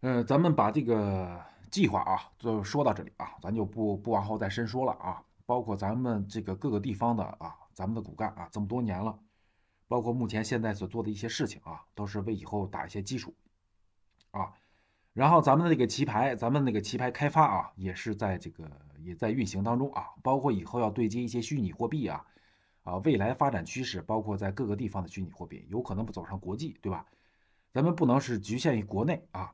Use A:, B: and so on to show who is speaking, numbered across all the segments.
A: 呃，咱们把这个计划啊，就说到这里啊，咱就不不往后再深说了啊。包括咱们这个各个地方的啊，咱们的骨干啊，这么多年了，包括目前现在所做的一些事情啊，都是为以后打一些基础啊。然后咱们那个棋牌，咱们那个棋牌开发啊，也是在这个也在运行当中啊。包括以后要对接一些虚拟货币啊，啊，未来发展趋势，包括在各个地方的虚拟货币有可能不走上国际，对吧？咱们不能是局限于国内啊。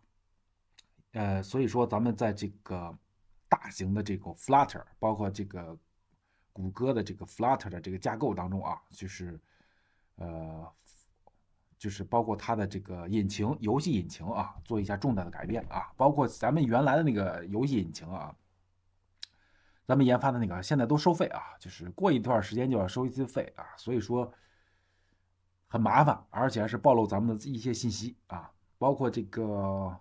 A: 呃，所以说咱们在这个大型的这个 Flutter，包括这个谷歌的这个 Flutter 的这个架构当中啊，就是呃，就是包括它的这个引擎、游戏引擎啊，做一下重大的改变啊，包括咱们原来的那个游戏引擎啊，咱们研发的那个现在都收费啊，就是过一段时间就要收一次费啊，所以说很麻烦，而且还是暴露咱们的一些信息啊，包括这个。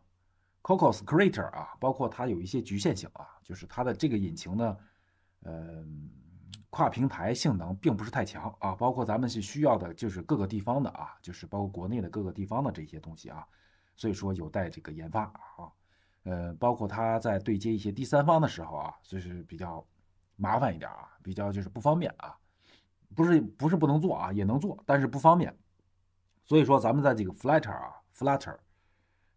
A: Cocos Creator 啊，包括它有一些局限性啊，就是它的这个引擎呢，嗯，跨平台性能并不是太强啊。包括咱们是需要的，就是各个地方的啊，就是包括国内的各个地方的这些东西啊，所以说有待这个研发啊。呃，包括它在对接一些第三方的时候啊，就是比较麻烦一点啊，比较就是不方便啊。不是不是不能做啊，也能做，但是不方便。所以说咱们在这个 Flutter 啊，Flutter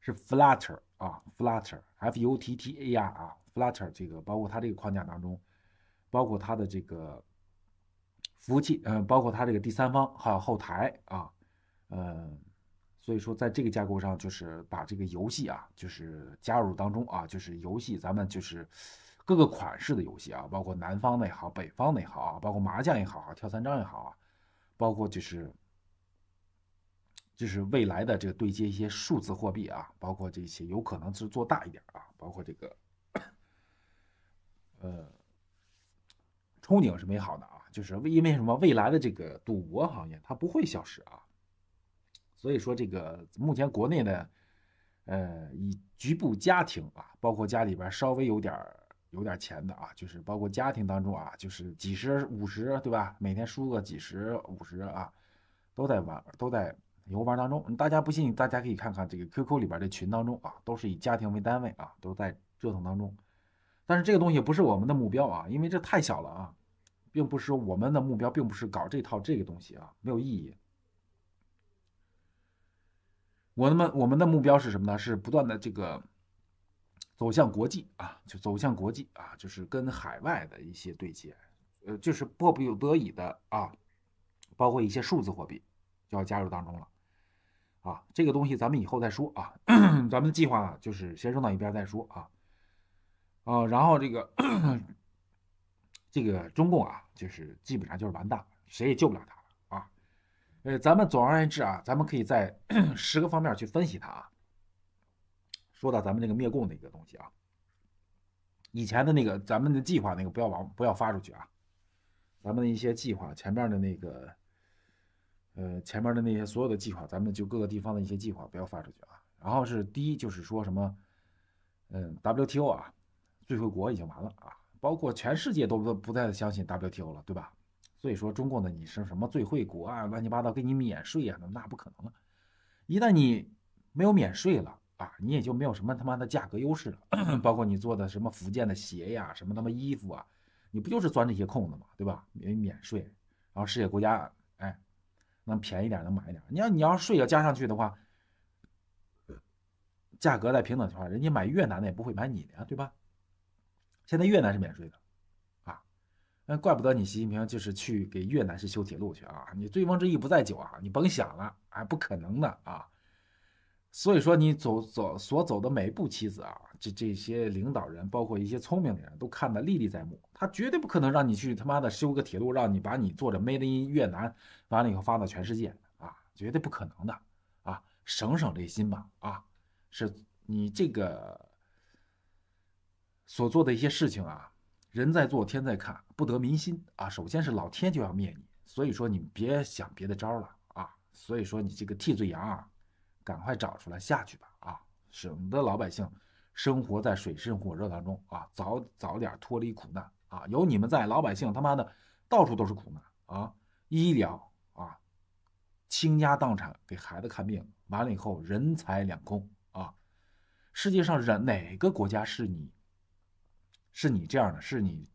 A: 是 Flutter。啊，Flutter，F U T T A R，Flutter 这个包括它这个框架当中，包括它的这个服务器，嗯，包括它这个第三方还有后台啊，嗯，所以说在这个架构上就是把这个游戏啊，就是加入当中啊，就是游戏咱们就是各个款式的游戏啊，包括南方的也好，北方的也好啊，包括麻将也好、跳三张也好啊，包括就是。就是未来的这个对接一些数字货币啊，包括这些有可能是做大一点啊，包括这个，呃，憧憬是美好的啊，就是为因为什么未来的这个赌博行业它不会消失啊，所以说这个目前国内呢，呃，以局部家庭啊，包括家里边稍微有点有点钱的啊，就是包括家庭当中啊，就是几十五十对吧？每天输个几十五十啊，都在玩都在。游玩当中，大家不信，大家可以看看这个 QQ 里边的群当中啊，都是以家庭为单位啊，都在折腾当中。但是这个东西不是我们的目标啊，因为这太小了啊，并不是我们的目标，并不是搞这套这个东西啊，没有意义。我们我们的目标是什么呢？是不断的这个走向国际啊，就走向国际啊，就是跟海外的一些对接，呃，就是迫不有不得已的啊，包括一些数字货币就要加入当中了。啊，这个东西咱们以后再说啊，咱们的计划就是先扔到一边再说啊，啊，然后这个这个中共啊，就是基本上就是完蛋谁也救不了他了啊，呃，咱们总而言之啊，咱们可以在 十个方面去分析他啊。说到咱们这个灭共的一个东西啊，以前的那个咱们的计划那个不要往不要发出去啊，咱们的一些计划前面的那个。呃，前面的那些所有的计划，咱们就各个地方的一些计划不要发出去啊。然后是第一，就是说什么，嗯，WTO 啊，最惠国已经完了啊，包括全世界都不不再相信 WTO 了，对吧？所以说，中共的你是什么最惠国啊，乱七八糟给你免税啊，那不可能了。一旦你没有免税了啊，你也就没有什么他妈的价格优势了。包括你做的什么福建的鞋呀，什么他妈衣服啊，你不就是钻这些空子嘛，对吧？免免税，然后世界国家。能便宜点，能买一点。你要你要税要加上去的话，价格在平等的下，人家买越南的也不会买你的呀，对吧？现在越南是免税的，啊，那怪不得你习近平就是去给越南是修铁路去啊。你醉翁之意不在酒啊，你甭想了，啊，不可能的啊。所以说你走走所走的每一步棋子啊。这这些领导人，包括一些聪明的人都看得历历在目。他绝对不可能让你去他妈的修个铁路，让你把你做的 made in 越南完了以后发到全世界啊，绝对不可能的啊！省省这心吧啊！是你这个所做的一些事情啊，人在做天在看，不得民心啊！首先是老天就要灭你，所以说你别想别的招了啊！所以说你这个替罪羊啊，赶快找出来下去吧啊！省得老百姓。生活在水深火热当中啊，早早点脱离苦难啊！有你们在，老百姓他妈的到处都是苦难啊！医疗啊，倾家荡产给孩子看病，完了以后人财两空啊！世界上人哪个国家是你，是你这样的？是你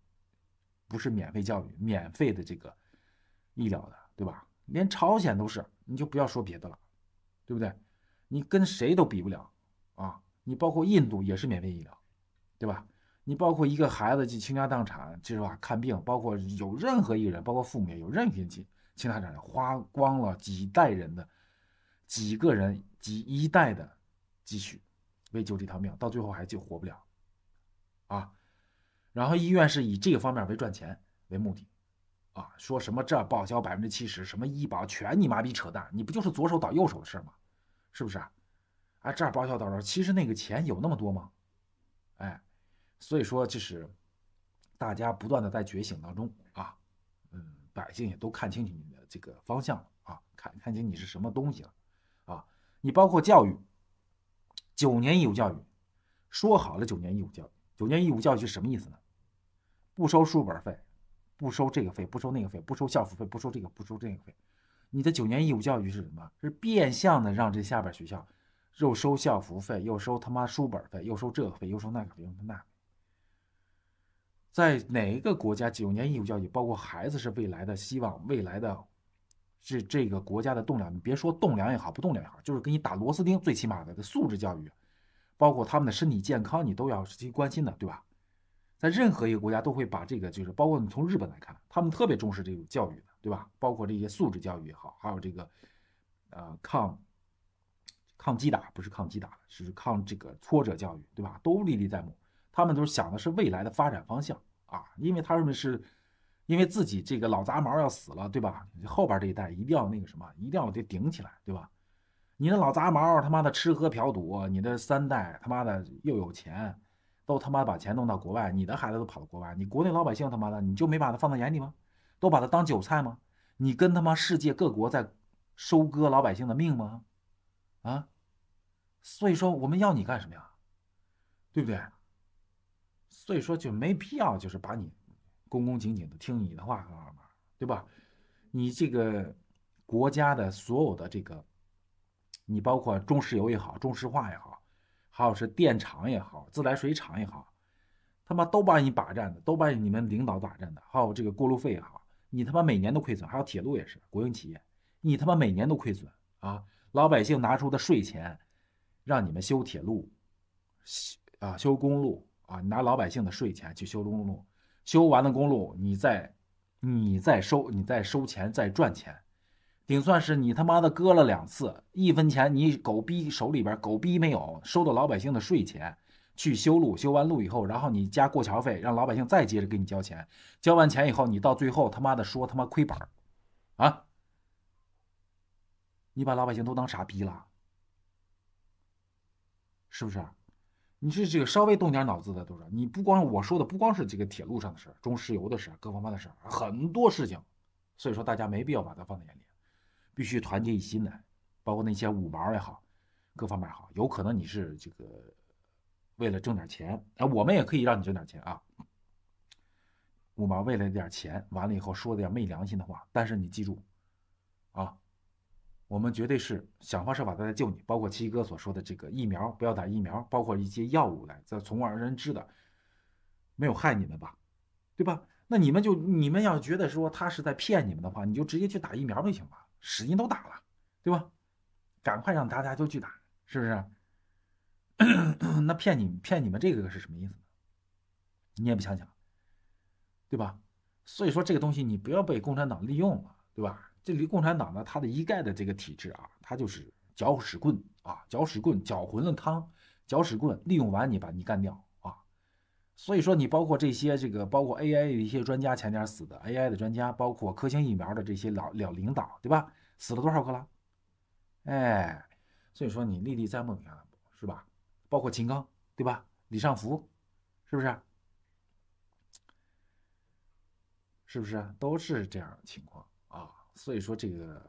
A: 不是免费教育、免费的这个医疗的，对吧？连朝鲜都是，你就不要说别的了，对不对？你跟谁都比不了啊！你包括印度也是免费医疗，对吧？你包括一个孩子去倾家荡产，就是吧？看病，包括有任何一个人，包括父母，有任何人去倾家荡产，花光了几代人的、几个人几一代的积蓄，为救这条命，到最后还救活不了，啊！然后医院是以这个方面为赚钱为目的，啊，说什么这报销百分之七十，什么医保全你妈逼扯淡，你不就是左手倒右手的事吗？是不是？哎，这儿报销多少？其实那个钱有那么多吗？哎，所以说就是大家不断的在觉醒当中啊，嗯，百姓也都看清楚你的这个方向了啊，看看清你是什么东西了啊。你包括教育，九年义务教育，说好了九年义务教育，九年义务教育是什么意思呢？不收书本费，不收这个费，不收那个费，不收校服费，不收这个，不收这个费。你的九年义务教育是什么？是变相的让这下边学校。又收校服费，又收他妈书本费，又收这个费，又收那个费，又收那！在哪一个国家，九年义务教育，包括孩子是未来的希望，未来的，是这个国家的栋梁。你别说栋梁也好，不栋梁也好，就是给你打螺丝钉。最起码的，素质教育，包括他们的身体健康，你都要去关心的，对吧？在任何一个国家，都会把这个，就是包括你从日本来看，他们特别重视这种教育，对吧？包括这些素质教育也好，还有这个，呃，抗。抗击打不是抗击打，是抗这个挫折教育，对吧？都历历在目。他们都是想的是未来的发展方向啊，因为他们是，因为自己这个老杂毛要死了，对吧？后边这一代一定要那个什么，一定要得顶起来，对吧？你的老杂毛他妈的吃喝嫖赌，你的三代他妈的又有钱，都他妈把钱弄到国外，你的孩子都跑到国外，你国内老百姓他妈的你就没把他放在眼里吗？都把他当韭菜吗？你跟他妈世界各国在收割老百姓的命吗？啊？所以说我们要你干什么呀，对不对？所以说就没必要，就是把你恭恭敬敬的听你的话，对吧？你这个国家的所有的这个，你包括中石油也好，中石化也好，还有是电厂也好，自来水厂也好，他妈都把你霸占的，都把你们领导霸占的，还有这个过路费也好，你他妈每年都亏损，还有铁路也是国营企业，你他妈每年都亏损啊！老百姓拿出的税钱。让你们修铁路，修啊修公路啊！你拿老百姓的税钱去修公路，修完了公路，你再你再收，你再收钱再赚钱，顶算是你他妈的割了两次，一分钱你狗逼手里边狗逼没有，收到老百姓的税钱去修路，修完路以后，然后你加过桥费，让老百姓再接着给你交钱，交完钱以后，你到最后他妈的说他妈亏本儿，啊？你把老百姓都当傻逼了？是不是？你是这个稍微动点脑子的都是。你不光我说的，不光是这个铁路上的事，中石油的事，各方面的事，很多事情。所以说大家没必要把它放在眼里，必须团结一心的。包括那些五毛也好，各方面也好，有可能你是这个为了挣点钱，啊，我们也可以让你挣点钱啊。五毛为了点钱，完了以后说点没良心的话，但是你记住，啊。我们绝对是想方设法的来救你，包括七哥所说的这个疫苗，不要打疫苗，包括一些药物来，这从而人知的，没有害你们吧，对吧？那你们就你们要觉得说他是在骗你们的话，你就直接去打疫苗就行了，使劲都打了，对吧？赶快让大家都去打，是不是？那骗你骗你们这个是什么意思？你也不想想，对吧？所以说这个东西你不要被共产党利用了，对吧？这离共产党呢？他的一概的这个体制啊，他就是搅屎棍啊，搅屎棍搅浑了汤，搅屎棍利用完你把你干掉啊。所以说你包括这些这个，包括 AI 的一些专家前天死的 AI 的专家，包括科兴疫苗的这些老老领导，对吧？死了多少个了？哎，所以说你历历在目看是吧？包括秦刚，对吧？李尚福，是不是？是不是都是这样的情况？所以说，这个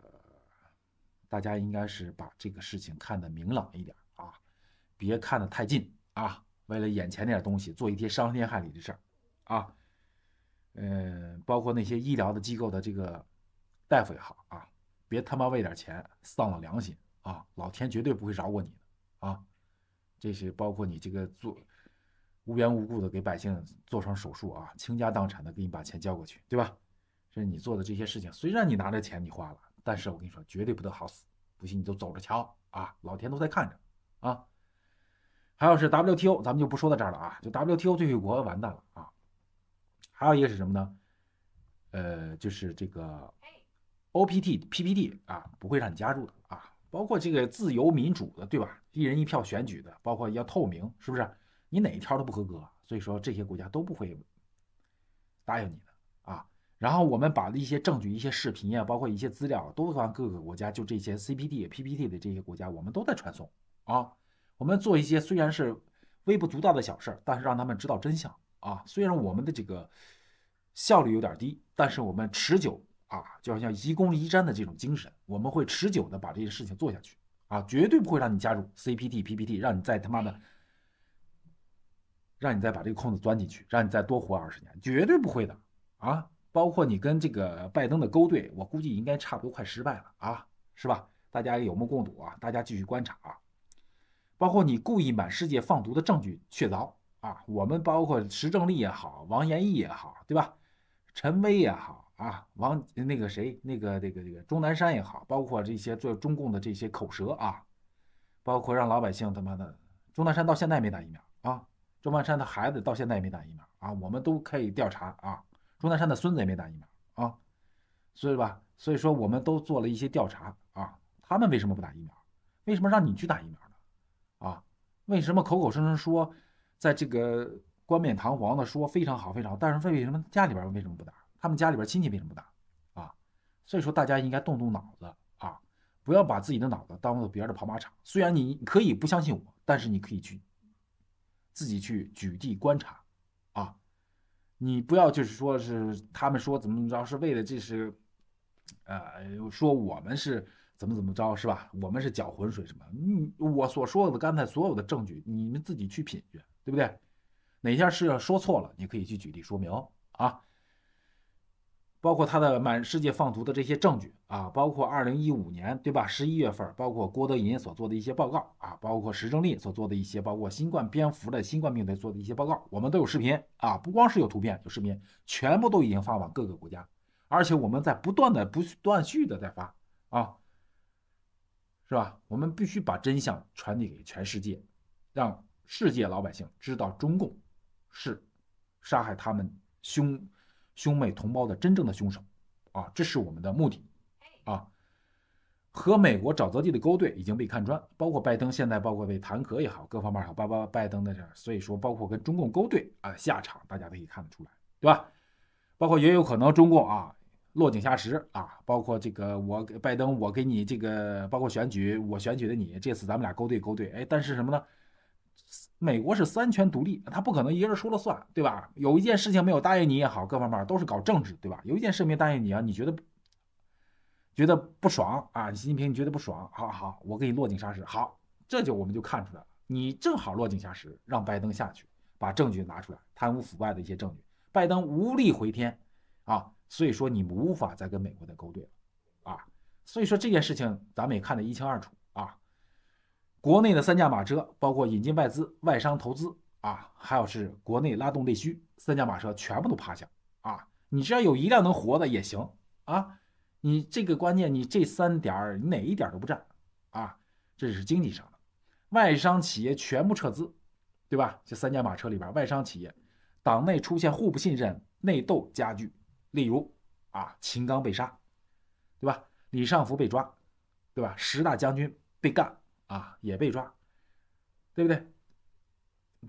A: 大家应该是把这个事情看得明朗一点啊，别看得太近啊。为了眼前那点东西，做一些伤天害理的事儿啊。嗯，包括那些医疗的机构的这个大夫也好啊，别他妈为点钱丧了良心啊！老天绝对不会饶过你的啊。这些包括你这个做无缘无故的给百姓做上手术啊，倾家荡产的给你把钱交过去，对吧？就是你做的这些事情，虽然你拿着钱你花了，但是我跟你说绝对不得好死，不信你就走着瞧啊！老天都在看着啊！还有是 WTO，咱们就不说到这儿了啊，就 WTO 最富国完蛋了啊！还有一个是什么呢？呃，就是这个 OPT PPT 啊，不会让你加入的啊，包括这个自由民主的对吧？一人一票选举的，包括要透明，是不是？你哪一条都不合格，所以说这些国家都不会答应你。然后我们把一些证据、一些视频啊，包括一些资料，都往各个国家，就这些 CPT、PPT 的这些国家，我们都在传送啊。我们做一些虽然是微不足道的小事儿，但是让他们知道真相啊。虽然我们的这个效率有点低，但是我们持久啊，就好像积功移山的这种精神，我们会持久的把这些事情做下去啊，绝对不会让你加入 CPT、PPT，让你再他妈的，让你再把这个空子钻进去，让你再多活二十年，绝对不会的啊。包括你跟这个拜登的勾兑，我估计应该差不多快失败了啊，是吧？大家有目共睹啊，大家继续观察啊。包括你故意满世界放毒的证据确凿啊，我们包括石正丽也好，王延义也好，对吧？陈薇也好啊，王那个谁那个这个这个钟南山也好，包括这些做中共的这些口舌啊，包括让老百姓他妈的钟南山到现在没打疫苗啊，钟南山的孩子到现在也没打疫苗啊，我们都可以调查啊。钟南山的孙子也没打疫苗啊，所以吧，所以说我们都做了一些调查啊，他们为什么不打疫苗？为什么让你去打疫苗呢？啊，为什么口口声声说在这个冠冕堂皇的说非常好非常，好，但是为什么家里边为什么不打？他们家里边亲戚为什么不打？啊，所以说大家应该动动脑子啊，不要把自己的脑子当做别人的跑马场。虽然你可以不相信我，但是你可以去自己去举地观察，啊。你不要就是说是他们说怎么怎么着，是为了这是，呃，说我们是怎么怎么着，是吧？我们是搅浑水什么？嗯，我所说的刚才所有的证据，你们自己去品去，对不对？哪件事说错了，你可以去举例说明啊。包括他的满世界放毒的这些证据啊，包括二零一五年对吧？十一月份，包括郭德银所做的一些报告啊，包括石正丽所做的一些，包括新冠蝙蝠的新冠病毒做的一些报告，我们都有视频啊，不光是有图片，有视频，全部都已经发往各个国家，而且我们在不断的不断续的在发啊，是吧？我们必须把真相传递给全世界，让世界老百姓知道中共是杀害他们凶。兄妹同胞的真正的凶手，啊，这是我们的目的，啊，和美国沼泽地的勾兑已经被看穿，包括拜登现在包括被弹劾也好，各方面也好，巴巴拜登的这，所以说包括跟中共勾兑啊，下场大家可以看得出来，对吧？包括也有可能中共啊落井下石啊，包括这个我拜登我给你这个包括选举我选举的你，这次咱们俩勾兑勾兑，哎，但是什么呢？美国是三权独立，他不可能一个人说了算，对吧？有一件事情没有答应你也好，各方面都是搞政治，对吧？有一件事情没答应你啊，你觉得觉得不爽啊？习近平你觉得不爽，好好，我给你落井下石。好，这就我们就看出来了，你正好落井下石，让拜登下去把证据拿出来，贪污腐败的一些证据，拜登无力回天啊，所以说你无法再跟美国再勾兑了啊，所以说这件事情咱们也看得一清二楚。国内的三驾马车，包括引进外资、外商投资啊，还有是国内拉动内需，三驾马车全部都趴下啊！你只要有一辆能活的也行啊！你这个关键，你这三点你哪一点都不占啊？这是经济上的，外商企业全部撤资，对吧？这三驾马车里边，外商企业，党内出现互不信任，内斗加剧，例如啊，秦刚被杀，对吧？李尚福被抓，对吧？十大将军被干。啊，也被抓，对不对？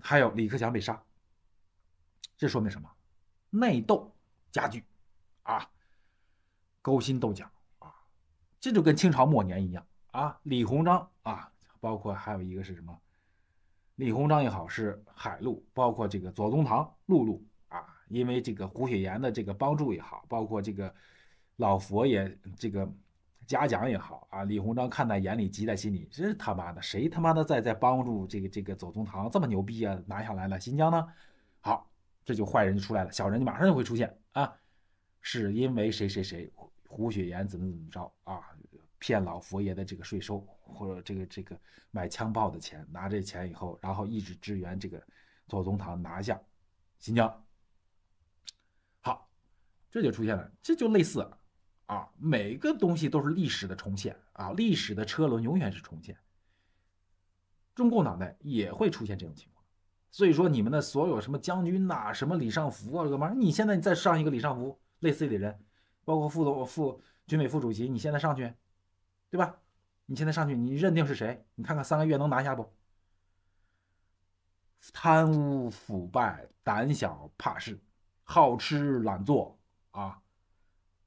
A: 还有李克强被杀，这说明什么？内斗加剧，啊，勾心斗角啊，这就跟清朝末年一样啊。李鸿章啊，包括还有一个是什么？李鸿章也好，是海陆，包括这个左宗棠、陆路啊，因为这个胡雪岩的这个帮助也好，包括这个老佛爷这个。嘉奖也好啊，李鸿章看在眼里，急在心里。这他妈的，谁他妈的在在帮助这个这个左宗棠这么牛逼啊？拿下来了新疆呢？好，这就坏人就出来了，小人就马上就会出现啊！是因为谁谁谁，胡雪岩怎么怎么着啊？骗老佛爷的这个税收或者这个这个买枪炮的钱，拿这钱以后，然后一直支援这个左宗棠拿下新疆。好，这就出现了，这就类似。啊，每个东西都是历史的重现啊，历史的车轮永远是重现。中共党内也会出现这种情况，所以说你们的所有什么将军啊，什么李尚福啊，哥们，你现在再上一个李尚福类似的人，包括副总副军委副主席，你现在上去，对吧？你现在上去，你认定是谁？你看看三个月能拿下不？贪污腐败、胆小怕事、好吃懒做啊，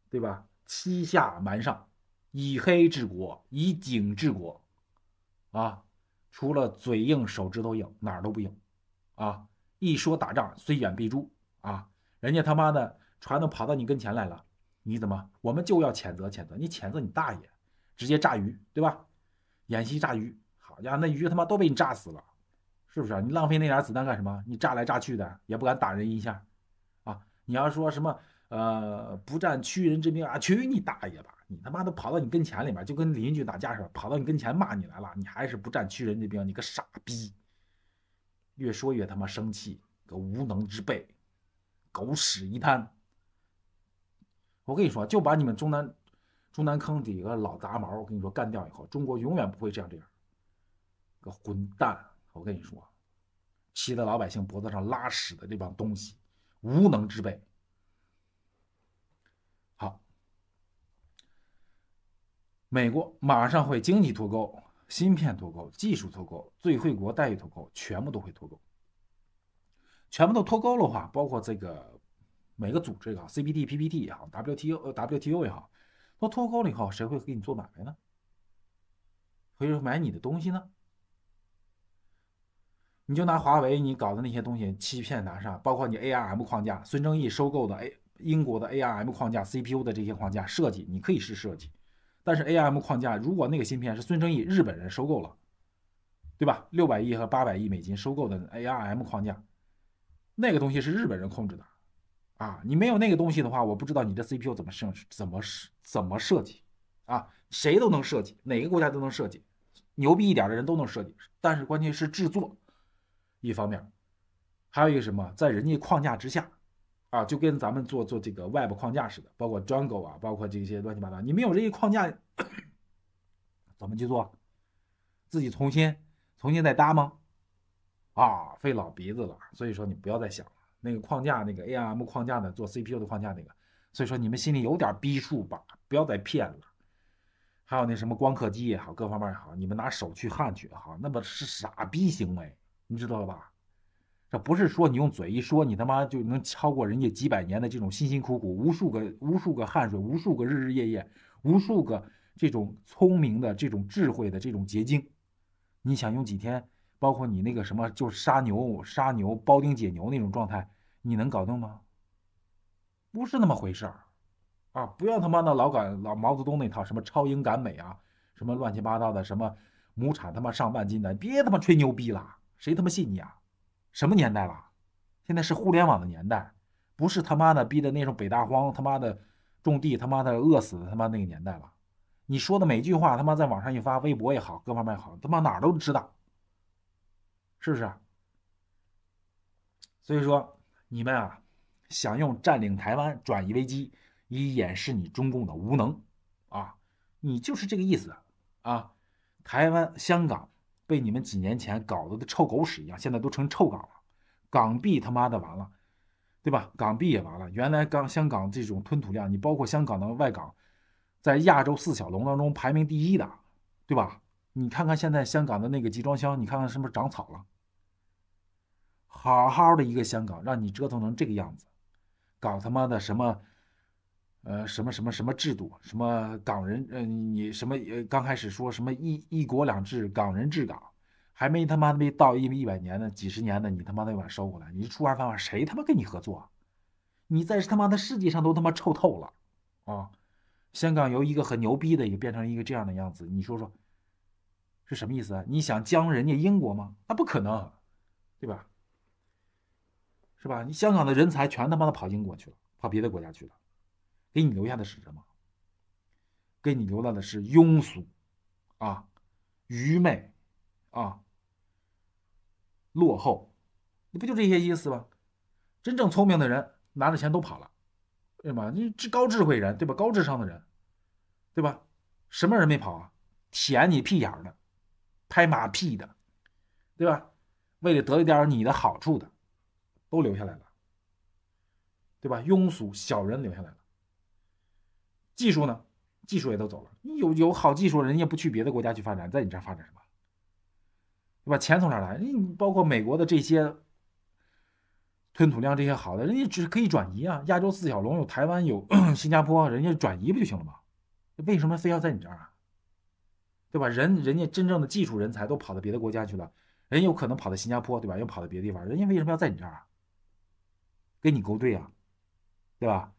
A: 对吧？欺下瞒上，以黑治国，以警治国，啊，除了嘴硬、手指头硬，哪儿都不硬，啊，一说打仗，虽远必诛，啊，人家他妈的船都跑到你跟前来了，你怎么？我们就要谴责谴责你，谴责你大爷，直接炸鱼，对吧？演习炸鱼，好呀，那鱼他妈都被你炸死了，是不是你浪费那点子弹干什么？你炸来炸去的，也不敢打人一下，啊，你要说什么？呃，不战屈人之兵啊！屈你大爷吧！你他妈都跑到你跟前里面，就跟邻居打架似的，跑到你跟前骂你来了，你还是不战屈人之兵，你个傻逼！越说越他妈生气，个无能之辈，狗屎一滩。我跟你说，就把你们中南，中南坑底个老杂毛，我跟你说干掉以后，中国永远不会这样这样。个混蛋，我跟你说，骑在老百姓脖子上拉屎的这帮东西，无能之辈。美国马上会经济脱钩、芯片脱钩、技术脱钩、最惠国待遇脱钩，全部都会脱钩。全部都脱钩的话，包括这个每个组织也好 c p t PPT 也好，WTO WTO 也好，都脱钩了以后，谁会给你做买卖呢？会买你的东西呢？你就拿华为你搞的那些东西，欺骗拿上，包括你 ARM 框架，孙正义收购的 A 英国的 ARM 框架 CPU 的这些框架设计，你可以是设计。但是 A M 框架，如果那个芯片是孙正义日本人收购了，对吧？六百亿和八百亿美金收购的 A R M 框架，那个东西是日本人控制的啊！你没有那个东西的话，我不知道你这 C P U 怎么设怎么设怎么设计啊？谁都能设计，哪个国家都能设计，牛逼一点的人都能设计。但是关键是制作一方面，还有一个什么，在人家框架之下。啊，就跟咱们做做这个 Web 框架似的，包括 Jungle 啊，包括这些乱七八糟，你没有这些框架，怎么去做？自己重新重新再搭吗？啊，费老鼻子了。所以说你不要再想了，那个框架，那个 ARM 框架呢，做 CPU 的框架那个，所以说你们心里有点逼数吧，不要再骗了。还有那什么光刻机也好，各方面也好，你们拿手去焊去哈，那么是傻逼行为，你知道了吧？这不是说你用嘴一说，你他妈就能超过人家几百年的这种辛辛苦苦、无数个、无数个汗水、无数个日日夜夜、无数个这种聪明的、这种智慧的这种结晶。你想用几天？包括你那个什么，就是杀牛、杀牛、包丁解牛那种状态，你能搞定吗？不是那么回事儿啊！不要他妈的老赶老毛泽东那套什么超英赶美啊，什么乱七八糟的，什么亩产他妈上万斤的，别他妈吹牛逼了，谁他妈信你啊？什么年代了？现在是互联网的年代，不是他妈的逼的那种北大荒他妈的种地他妈的饿死他妈那个年代了。你说的每句话他妈在网上一发，微博也好，各方面也好，他妈哪儿都知道，是不是？所以说你们啊，想用占领台湾转移危机，以掩饰你中共的无能啊，你就是这个意思啊，台湾、香港。被你们几年前搞得的臭狗屎一样，现在都成臭港了，港币他妈的完了，对吧？港币也完了。原来港香港这种吞吐量，你包括香港的外港，在亚洲四小龙当中排名第一的，对吧？你看看现在香港的那个集装箱，你看看是不是长草了？好好的一个香港，让你折腾成这个样子，搞他妈的什么？呃，什么什么什么制度，什么港人，呃，你什么呃，刚开始说什么一一国两制，港人治港，还没他妈没到一一百年呢，几十年呢，你他妈的把收过来，你出尔反尔，谁他妈跟你合作？你在他妈的世界上都他妈臭透了，啊！香港由一个很牛逼的，也变成一个这样的样子，你说说，是什么意思啊？你想将人家英国吗？那不可能，对吧？是吧？你香港的人才全他妈的跑英国去了，跑别的国家去了。给你留下的是什么？给你留下的是庸俗，啊，愚昧，啊，落后，你不就这些意思吗？真正聪明的人拿着钱都跑了，哎呀妈，你高智慧人对吧？高智商的人，对吧？什么人没跑啊？舔你屁眼的，拍马屁的，对吧？为了得一点你的好处的，都留下来了，对吧？庸俗小人留下来。技术呢？技术也都走了。有有好技术，人家不去别的国家去发展，在你这儿发展什么？对吧？钱从哪来？你包括美国的这些吞吐量这些好的，人家只可以转移啊。亚洲四小龙有台湾有 新加坡，人家转移不就行了吗？为什么非要在你这儿啊？对吧？人人家真正的技术人才都跑到别的国家去了，人有可能跑到新加坡，对吧？又跑到别的地方，人家为什么要在你这儿啊？跟你勾兑啊，对吧？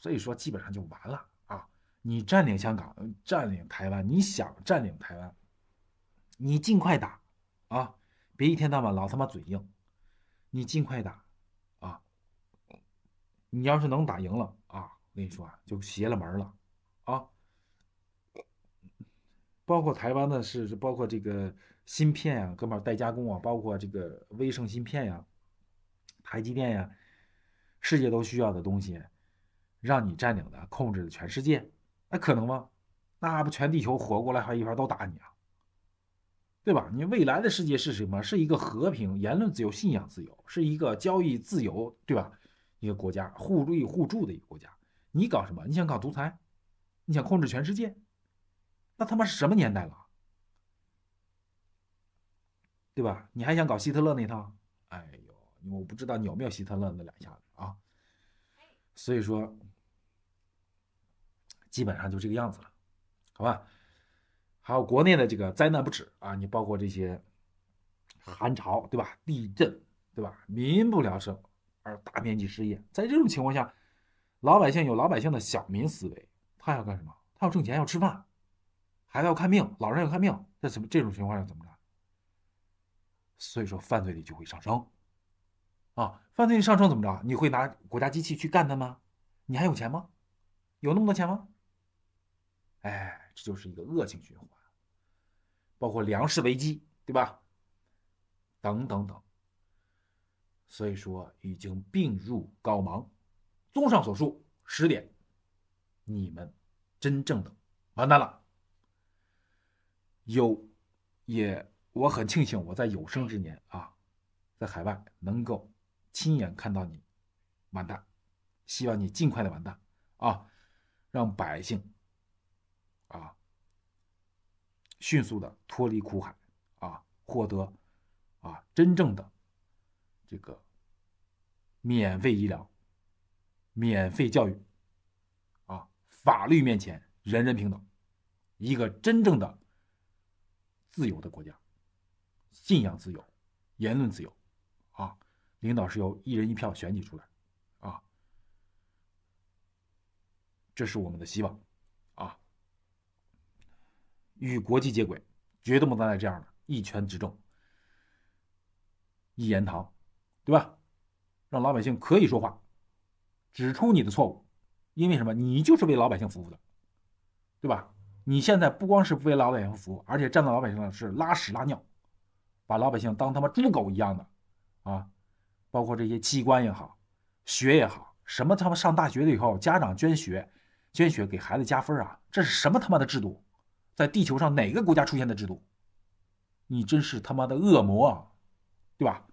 A: 所以说，基本上就完了啊！你占领香港，占领台湾，你想占领台湾，你尽快打啊！别一天到晚老他妈嘴硬，你尽快打啊！你要是能打赢了啊，我跟你说啊，就邪了门了啊！包括台湾的是，包括这个芯片呀，哥们儿代加工啊，包括这个微胜芯片呀、台积电呀，世界都需要的东西。让你占领的、控制的全世界，那可能吗？那不全地球活过来还一边都打你啊，对吧？你未来的世界是什么？是一个和平、言论自由、信仰自由，是一个交易自由，对吧？一个国家互利互助的一个国家。你搞什么？你想搞独裁？你想控制全世界？那他妈是什么年代了？对吧？你还想搞希特勒那套？哎呦，我不知道你有没有希特勒那两下子啊。所以说。基本上就这个样子了，好吧？还有国内的这个灾难不止啊，你包括这些寒潮，对吧？地震，对吧？民不聊生，而大面积失业，在这种情况下，老百姓有老百姓的小民思维，他要干什么？他要挣钱，要吃饭，孩子要看病，老人要看病，这怎么？这种情况下怎么着？所以说犯罪率就会上升，啊，犯罪率上升怎么着？你会拿国家机器去干他吗？你还有钱吗？有那么多钱吗？哎，这就是一个恶性循环，包括粮食危机，对吧？等等等。所以说已经病入膏肓。综上所述，十点，你们真正的完蛋了。有，也我很庆幸我在有生之年啊，在海外能够亲眼看到你完蛋。希望你尽快的完蛋啊，让百姓。迅速的脱离苦海，啊，获得，啊，真正的这个免费医疗、免费教育，啊，法律面前人人平等，一个真正的自由的国家，信仰自由、言论自由，啊，领导是由一人一票选举出来，啊，这是我们的希望。与国际接轨，绝对不能再这样了，一权执政、一言堂，对吧？让老百姓可以说话，指出你的错误，因为什么？你就是为老百姓服务的，对吧？你现在不光是为老百姓服务，而且站到老百姓的是拉屎拉尿，把老百姓当他妈猪狗一样的啊！包括这些器官也好、学也好，什么他妈上大学了以后，家长捐血、捐血给孩子加分啊，这是什么他妈的制度？在地球上哪个国家出现的制度？你真是他妈的恶魔，啊，对吧？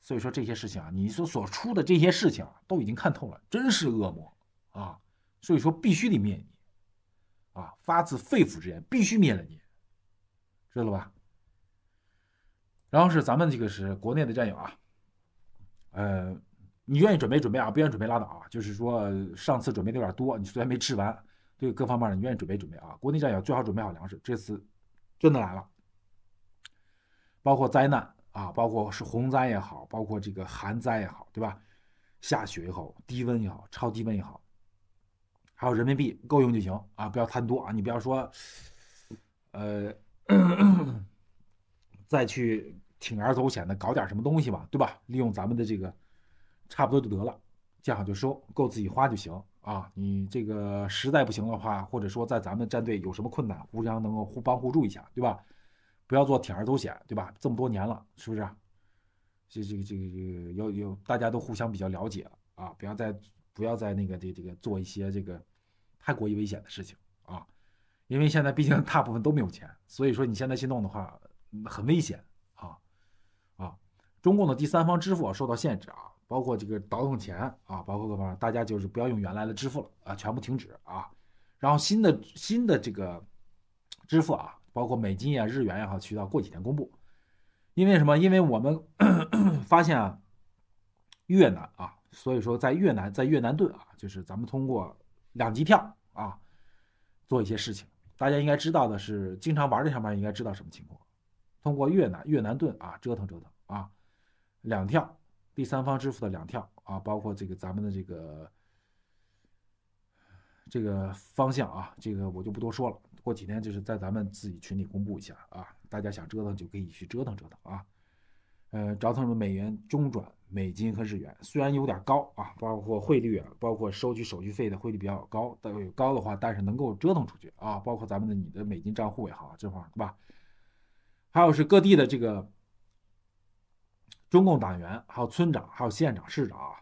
A: 所以说这些事情啊，你所所出的这些事情啊，都已经看透了，真是恶魔啊！所以说必须得灭你啊！发自肺腑之言，必须灭了你，知道了吧？然后是咱们这个是国内的战友啊，呃，你愿意准备准备啊，不愿意准备拉倒啊。就是说上次准备的有点多，你虽然没吃完。对各方面你愿意准备准备啊，国内战友最好准备好粮食，这次真的来了，包括灾难啊，包括是洪灾也好，包括这个寒灾也好，对吧？下雪也好，低温也好，超低温也好，还有人民币够用就行啊，不要贪多啊，你不要说，呃，再去铤而走险的搞点什么东西吧，对吧？利用咱们的这个，差不多就得了，见好就收，够自己花就行。啊，你这个实在不行的话，或者说在咱们战队有什么困难，互相能够互帮互助一下，对吧？不要做铤而走险，对吧？这么多年了，是不是？这、这个、这个、这个，要有，大家都互相比较了解了啊，不要再不要再那个这这个做一些这个太过于危险的事情啊，因为现在毕竟大部分都没有钱，所以说你现在去弄的话很危险啊啊！中共的第三方支付受到限制啊。包括这个倒腾钱啊，包括各方面，大家就是不要用原来的支付了啊，全部停止啊。然后新的新的这个支付啊，包括美金呀、日元也好，渠道过几天公布。因为什么？因为我们 发现啊，越南啊，所以说在越南在越南盾啊，就是咱们通过两级跳啊做一些事情。大家应该知道的是，经常玩这上面应该知道什么情况。通过越南越南盾啊折腾折腾啊，两跳。第三方支付的两跳啊，包括这个咱们的这个这个方向啊，这个我就不多说了。过几天就是在咱们自己群里公布一下啊，大家想折腾就可以去折腾折腾啊。呃，找他们美元中转美金和日元，虽然有点高啊，包括汇率，啊，包括收取手续费的汇率比较高，但高的话，但是能够折腾出去啊。包括咱们的你的美金账户也好，这块是吧？还有是各地的这个。中共党员，还有村长，还有县长、市长，啊，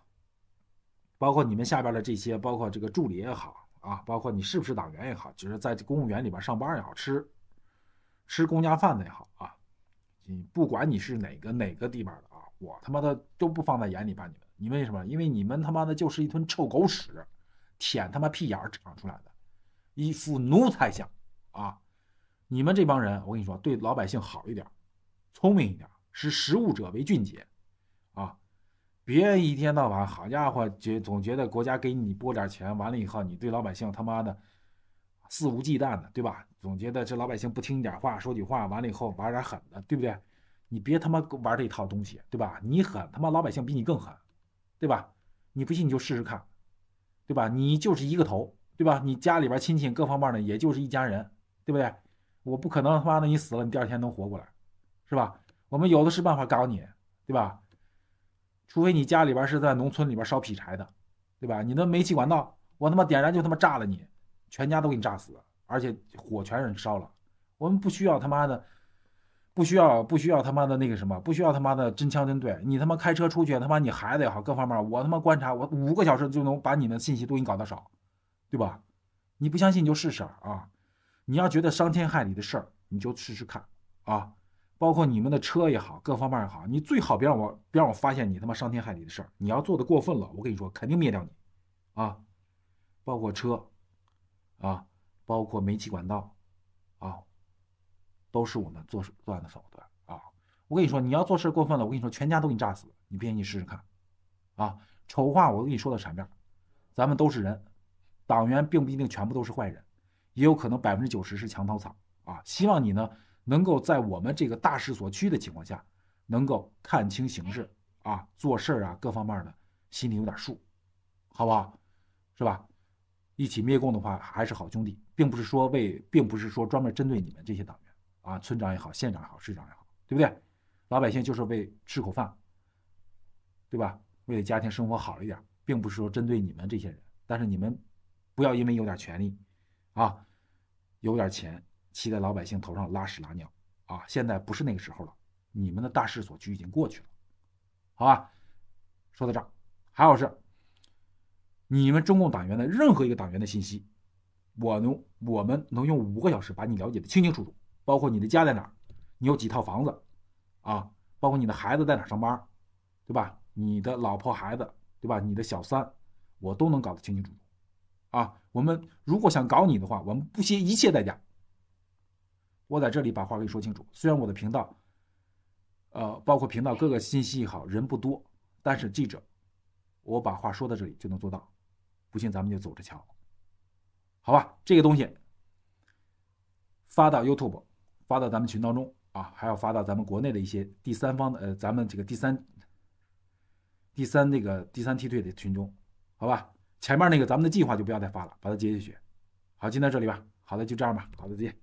A: 包括你们下边的这些，包括这个助理也好啊，包括你是不是党员也好，就是在公务员里边上班也好，吃吃公家饭的也好啊，你不管你是哪个哪个地方的啊，我他妈的都不放在眼里，把你们。你为什么？因为你们他妈的就是一盆臭狗屎，舔他妈屁眼长出来的，一副奴才相啊！你们这帮人，我跟你说，对老百姓好一点，聪明一点。识时务者为俊杰，啊！别一天到晚，好家伙，觉总觉得国家给你拨点钱，完了以后你对老百姓他妈的肆无忌惮的，对吧？总觉得这老百姓不听你点话说句话，完了以后玩点狠的，对不对？你别他妈玩这一套东西，对吧？你狠，他妈老百姓比你更狠，对吧？你不信你就试试看，对吧？你就是一个头，对吧？你家里边亲戚各方面呢，也就是一家人，对不对？我不可能他妈的你死了，你第二天能活过来，是吧？我们有的是办法搞你，对吧？除非你家里边是在农村里边烧劈柴的，对吧？你的煤气管道，我他妈点燃就他妈炸了你，全家都给你炸死，而且火全燃烧了。我们不需要他妈的，不需要不需要他妈的那个什么，不需要他妈的真枪真对。你他妈开车出去，他妈你孩子也好，各方面，我他妈观察，我五个小时就能把你的信息都给你搞得少，对吧？你不相信就试试啊！你要觉得伤天害理的事儿，你就试试看啊！包括你们的车也好，各方面也好，你最好别让我别让我发现你他妈伤天害理的事儿。你要做的过分了，我跟你说，肯定灭掉你，啊，包括车，啊，包括煤气管道，啊，都是我们做手段的手段啊。我跟你说，你要做事过分了，我跟你说，全家都给你炸死，你不信你试试看，啊，丑话我跟你说到前面，咱们都是人，党员并不一定全部都是坏人，也有可能百分之九十是墙头草啊。希望你呢。能够在我们这个大势所趋的情况下，能够看清形势啊，做事儿啊，各方面的心里有点数，好不好？是吧？一起灭共的话还是好兄弟，并不是说为，并不是说专门针对你们这些党员啊，村长也好，县长也好，市长也好，对不对？老百姓就是为吃口饭，对吧？为了家庭生活好一点，并不是说针对你们这些人，但是你们不要因为有点权利啊，有点钱。骑在老百姓头上拉屎拉尿，啊！现在不是那个时候了，你们的大势所趋已经过去了，好吧？说到这儿，还有是，你们中共党员的任何一个党员的信息，我能我们能用五个小时把你了解的清清楚楚，包括你的家在哪儿，你有几套房子，啊，包括你的孩子在哪儿上班，对吧？你的老婆孩子，对吧？你的小三，我都能搞得清清楚楚，啊！我们如果想搞你的话，我们不惜一切代价。我在这里把话给说清楚，虽然我的频道，呃，包括频道各个信息也好，人不多，但是记着，我把话说到这里就能做到，不信咱们就走着瞧，好吧？这个东西发到 YouTube，发到咱们群当中啊，还要发到咱们国内的一些第三方的，呃，咱们这个第三、第三那个第三梯队的群中，好吧？前面那个咱们的计划就不要再发了，把它接下去，好，今天这里吧，好的，就这样吧，好的，再见。